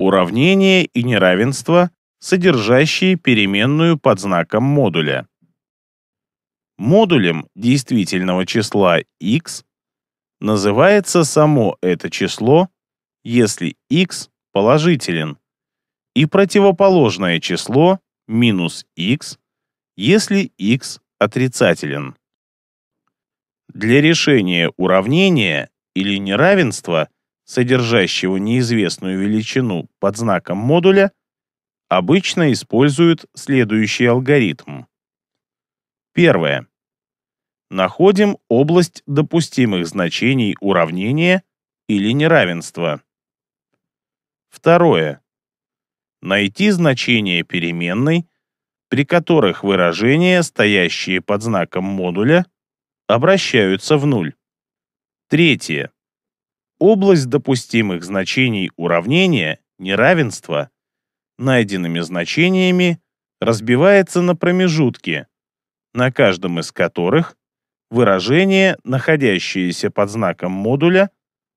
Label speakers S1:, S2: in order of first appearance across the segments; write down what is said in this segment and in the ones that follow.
S1: Уравнение и неравенство, содержащие переменную под знаком модуля. Модулем действительного числа x называется само это число, если x положителен, и противоположное число минус x, если x отрицателен. Для решения уравнения или неравенства – содержащего неизвестную величину под знаком модуля, обычно используют следующий алгоритм. Первое. Находим область допустимых значений уравнения или неравенства. Второе. Найти значение переменной, при которых выражения, стоящие под знаком модуля, обращаются в нуль. Третье область допустимых значений уравнения неравенства найденными значениями разбивается на промежутки, на каждом из которых выражение, находящееся под знаком модуля,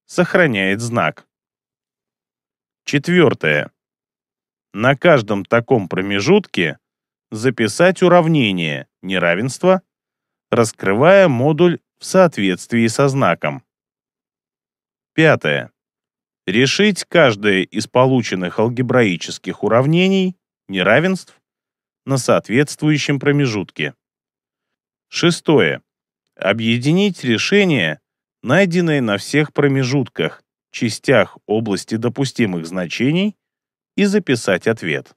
S1: сохраняет знак. Четвертое. На каждом таком промежутке записать уравнение неравенства, раскрывая модуль в соответствии со знаком. Пятое. Решить каждое из полученных алгебраических уравнений неравенств на соответствующем промежутке. Шестое. Объединить решения, найденные на всех промежутках, частях области допустимых значений, и записать ответ.